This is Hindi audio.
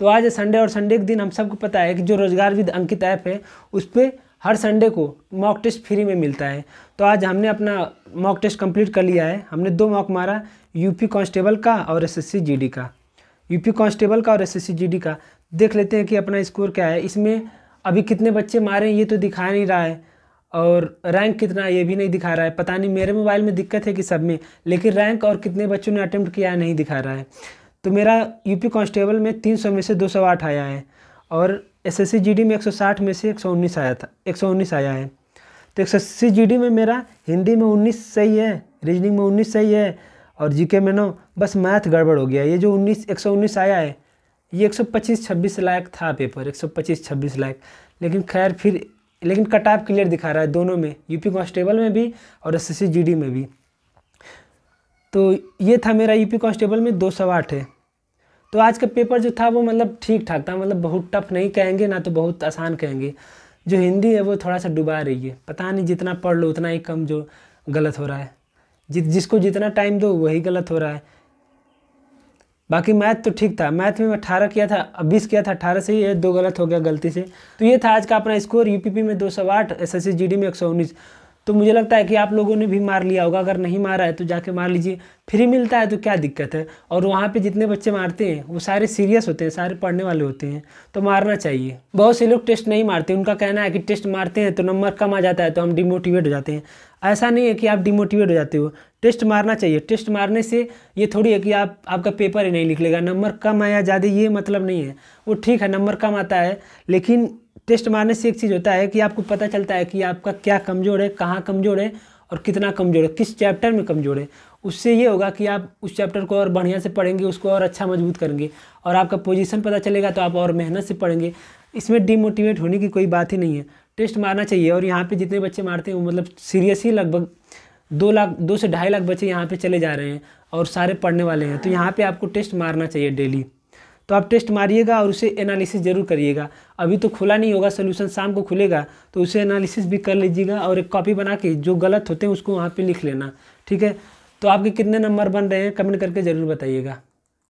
तो आज संडे और संडे के दिन हम सबको पता है कि जो रोजगारविद अंकित ऐप है उस पर हर संडे को मॉक टेस्ट फ्री में मिलता है तो आज हमने अपना मॉक टेस्ट कंप्लीट कर लिया है हमने दो मॉक मारा यूपी कांस्टेबल का और एसएससी जीडी का यूपी कांस्टेबल का और एसएससी जीडी का देख लेते हैं कि अपना स्कोर क्या है इसमें अभी कितने बच्चे मारे हैं ये तो दिखा नहीं रहा है और रैंक कितना है ये भी नहीं दिखा रहा है पता नहीं मेरे मोबाइल में दिक्कत है कि सब में लेकिन रैंक और कितने बच्चों ने अटैम्प्ट किया नहीं दिखा रहा है तो मेरा यूपी कांस्टेबल में 300 में से 208 आया है और एसएससी जीडी में 160 में से 119 आया था 119 आया है तो एसएससी जीडी में मेरा हिंदी में 19 सही है रीजनिंग में 19 सही है और जीके में नौ बस मैथ गड़बड़ हो गया ये जो 19 119 आया है ये 125 26 लायक था पेपर 125 26 लायक लेकिन खैर फिर लेकिन कट ऑफ क्लियर दिखा रहा है दोनों में यूपी कांस्टेबल में भी और जी डी में भी तो ये था मेरा यूपी e कांस्टेबल में दो सौ आठ है तो आज का पेपर जो था वो मतलब ठीक ठाक था मतलब बहुत टफ नहीं कहेंगे ना तो बहुत आसान कहेंगे जो हिंदी है वो थोड़ा सा डुबा रही है पता नहीं जितना पढ़ लो उतना ही कम जो गलत हो रहा है जि जिसको जितना टाइम दो वही गलत हो रहा है बाकी मैथ तो ठीक था मैथ में अठारह किया था बीस किया था अठारह से ही दो गलत हो गया गलती से तो ये था आज का अपना स्कोर यूपीपी e में दो सौ आठ एस एस में एक सौ उन्नीस तो मुझे लगता है कि आप लोगों ने भी मार लिया होगा अगर नहीं मारा है तो जाके मार लीजिए फ्री मिलता है तो क्या दिक्कत है और वहाँ पे जितने बच्चे मारते हैं वो सारे सीरियस होते हैं सारे पढ़ने वाले होते हैं तो मारना चाहिए बहुत से लोग टेस्ट नहीं मारते उनका कहना है कि टेस्ट मारते हैं तो नंबर कम आ जाता है तो हम डिमोटिवेट हो जाते हैं ऐसा नहीं है कि आप डिमोटिवेट हो जाते हो टेस्ट मारना चाहिए टेस्ट मारने से ये थोड़ी है कि आप आपका पेपर ही नहीं निकलेगा नंबर कम आया ज़्यादा ये मतलब नहीं है वो ठीक है नंबर कम आता है लेकिन टेस्ट मारने से एक चीज़ होता है कि आपको पता चलता है कि आपका क्या कमज़ोर है कहाँ कमज़ोर है और कितना कमज़ोर है किस चैप्टर में कमज़ोर है उससे ये होगा कि आप उस चैप्टर को और बढ़िया से पढ़ेंगे उसको और अच्छा मजबूत करेंगे और आपका पोजीशन पता चलेगा तो आप और मेहनत से पढ़ेंगे इसमें डिमोटिवेट होने की कोई बात ही नहीं है टेस्ट मारना चाहिए और यहाँ पे जितने बच्चे मारते हैं वो मतलब सीरियसली लगभग दो लाख दो से ढाई लाख बच्चे यहाँ पे चले जा रहे हैं और सारे पढ़ने वाले हैं तो यहाँ पे आपको टेस्ट मारना चाहिए डेली तो आप टेस्ट मारिएगा और उसे एनालिसिस ज़रूर करिएगा अभी तो खुला नहीं होगा सोल्यूशन शाम को खुलेगा तो उसे एनालिसिस भी कर लीजिएगा और एक कॉपी बना के जो गलत होते हैं उसको वहाँ पर लिख लेना ठीक है तो आपके कितने नंबर बन रहे हैं कमेंट करके ज़रूर बताइएगा